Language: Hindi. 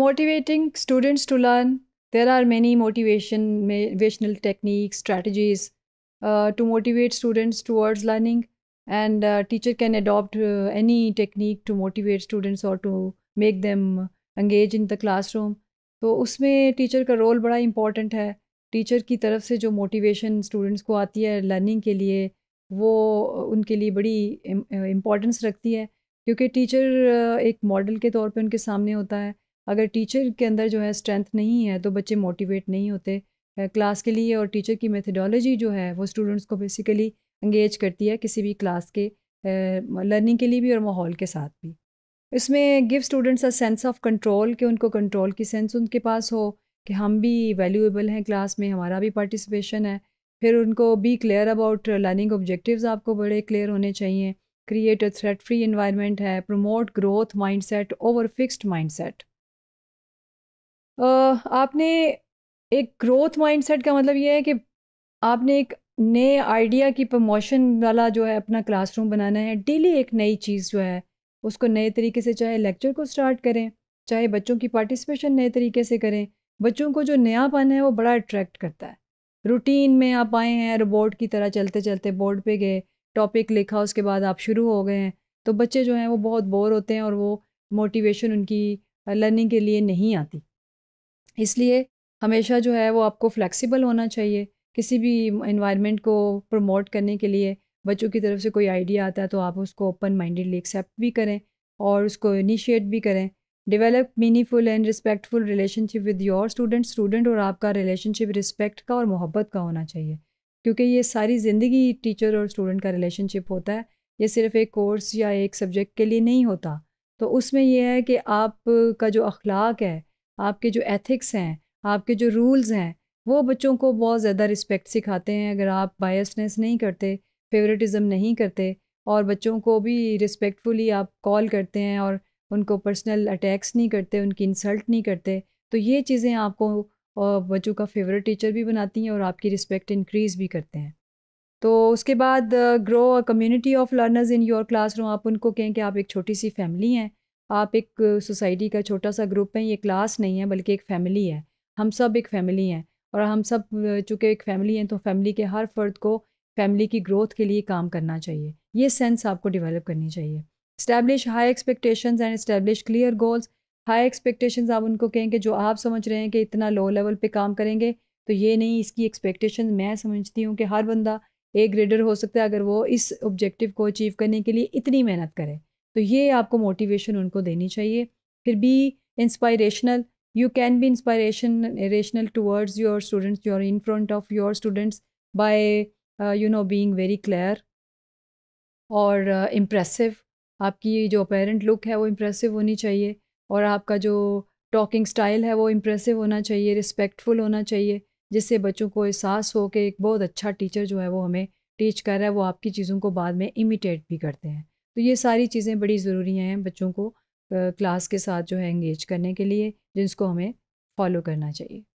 motivating students to learn there are many motivation motivational techniques strategies uh, to motivate students towards learning and uh, teacher can adopt uh, any technique to motivate students or to make them engage in the classroom तो उसमें टीचर का रोल बड़ा इम्पॉर्टेंट है टीचर की तरफ से जो मोटिवेशन स्टूडेंट्स को आती है लर्निंग के लिए वो उनके लिए बड़ी इम्पॉर्टेंस रखती है क्योंकि टीचर एक मॉडल के तौर पे उनके सामने होता है अगर टीचर के अंदर जो है स्ट्रेंथ नहीं है तो बच्चे मोटिवेट नहीं होते क्लास के लिए और टीचर की मेथडोलॉजी जो है वो स्टूडेंट्स को बेसिकली इंगेज करती है किसी भी क्लास के लर्निंग के लिए भी और माहौल के साथ भी इसमें give students a sense of control कि उनको कंट्रोल की सेंस उनके पास हो कि हम भी वैल्यूएबल हैं क्लास में हमारा भी पार्टिसिपेशन है फिर उनको be clear about learning objectives आपको बड़े क्लियर होने चाहिए create a threat free environment है promote growth mindset over fixed mindset आपने एक ग्रोथ माइंडसेट का मतलब ये है कि आपने एक नए आइडिया की प्रमोशन वाला जो है अपना क्लासरूम बनाना है डेली एक नई चीज़ जो है उसको नए तरीके से चाहे लेक्चर को स्टार्ट करें चाहे बच्चों की पार्टिसिपेशन नए तरीके से करें बच्चों को जो नयापन है वो बड़ा अट्रैक्ट करता है रूटीन में आप आए हैं रोबोट की तरह चलते चलते बोर्ड पे गए टॉपिक लिखा उसके बाद आप शुरू हो गए हैं तो बच्चे जो हैं वो बहुत बोर होते हैं और वो मोटिवेशन उनकी लर्निंग के लिए नहीं आती इसलिए हमेशा जो है वो आपको फ्लेक्सिबल होना चाहिए किसी भी इन्वायरमेंट को प्रमोट करने के लिए बच्चों की तरफ से कोई आइडिया आता है तो आप उसको ओपन माइंडेडली एक्सेप्ट भी करें और उसको इनिशिएट भी करें develop meaningful and respectful relationship with your student student और आपका रिलेशनशिप रिस्पेक्ट का और मोहब्बत का होना चाहिए क्योंकि ये सारी ज़िंदगी टीचर और स्टूडेंट का रिलेशनशिप होता है ये सिर्फ एक कोर्स या एक सब्जेक्ट के लिए नहीं होता तो उसमें यह है कि आपका जो अखलाक है आपके जो एथिक्स हैं आपके जो रूल्स हैं वो बच्चों को बहुत ज़्यादा रिस्पेक्ट सिखाते हैं अगर आप बायसनेस नहीं करते फेवरेटिज़म नहीं करते और बच्चों को भी रिस्पेक्टफुली आप कॉल करते हैं और उनको पर्सनल अटैक्स नहीं करते उनकी इंसल्ट नहीं करते तो ये चीज़ें आपको बच्चों का फेवरेट टीचर भी बनाती हैं और आपकी रिस्पेक्ट इंक्रीज़ भी करते हैं तो उसके बाद grow a community of learners in your classroom आप उनको कहें कि आप एक छोटी सी फैमिली हैं आप एक सोसाइटी का छोटा सा ग्रुप है ये क्लास नहीं है बल्कि एक फैमिली है हम सब एक फैमिली हैं और हम सब चूँकि एक फैमिली हैं तो फैमिली के हर फर्द को फैमिली की ग्रोथ के लिए काम करना चाहिए ये सेंस आपको डेवलप करनी चाहिए establish high expectations and establish clear goals high expectations आप उनको कहें कि जो आप समझ रहे हैं कि इतना लो लेवल पे काम करेंगे तो ये नहीं इसकी एक्सपेक्टेशन मैं समझती हूँ कि हर बंदा ए ग्रेडर हो सकता है अगर वो इस ऑब्जेक्टिव को अचीव करने के लिए इतनी मेहनत करे तो ये आपको मोटिवेशन उनको देनी चाहिए फिर be inspirational you can be inspiration rational towards your students your in front of your students by you know being very clear और इम्प्रेसिव uh, आपकी जो अपेरेंट लुक है वो इम्प्रेसिव होनी चाहिए और आपका जो टॉकिंग स्टाइल है वो इम्प्रेसिव होना चाहिए रिस्पेक्टफुल होना चाहिए जिससे बच्चों को एहसास हो कि एक बहुत अच्छा टीचर जो है वो हमें टीच कर रहा है वो आपकी चीज़ों को बाद में इमिटेट भी करते हैं तो ये सारी चीज़ें बड़ी ज़रूरी हैं बच्चों को क्लास के साथ जो है इंगेज करने के लिए जिसको हमें फॉलो करना चाहिए